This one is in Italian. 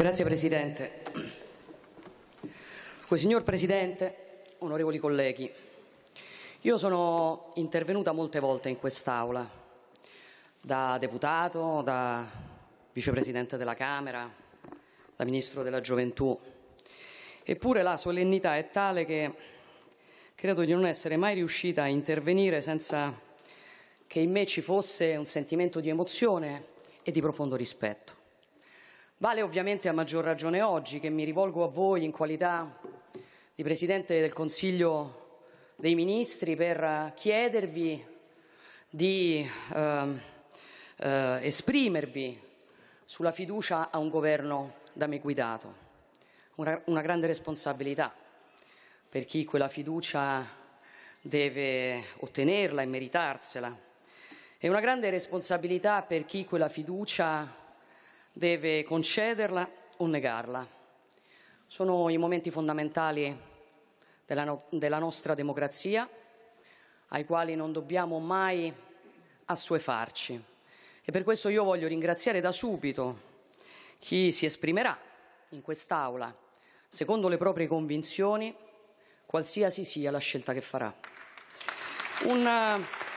Grazie Presidente. Signor Presidente, onorevoli colleghi, io sono intervenuta molte volte in quest'Aula, da deputato, da vicepresidente della Camera, da ministro della gioventù. Eppure la solennità è tale che credo di non essere mai riuscita a intervenire senza che in me ci fosse un sentimento di emozione e di profondo rispetto. Vale ovviamente a maggior ragione oggi che mi rivolgo a voi in qualità di Presidente del Consiglio dei Ministri per chiedervi di eh, eh, esprimervi sulla fiducia a un governo da me guidato. Una, una grande responsabilità per chi quella fiducia deve ottenerla e meritarsela. E una grande responsabilità per chi quella fiducia deve concederla o negarla. Sono i momenti fondamentali della, no della nostra democrazia ai quali non dobbiamo mai assuefarci. E per questo io voglio ringraziare da subito chi si esprimerà in quest'Aula, secondo le proprie convinzioni, qualsiasi sia la scelta che farà. Un,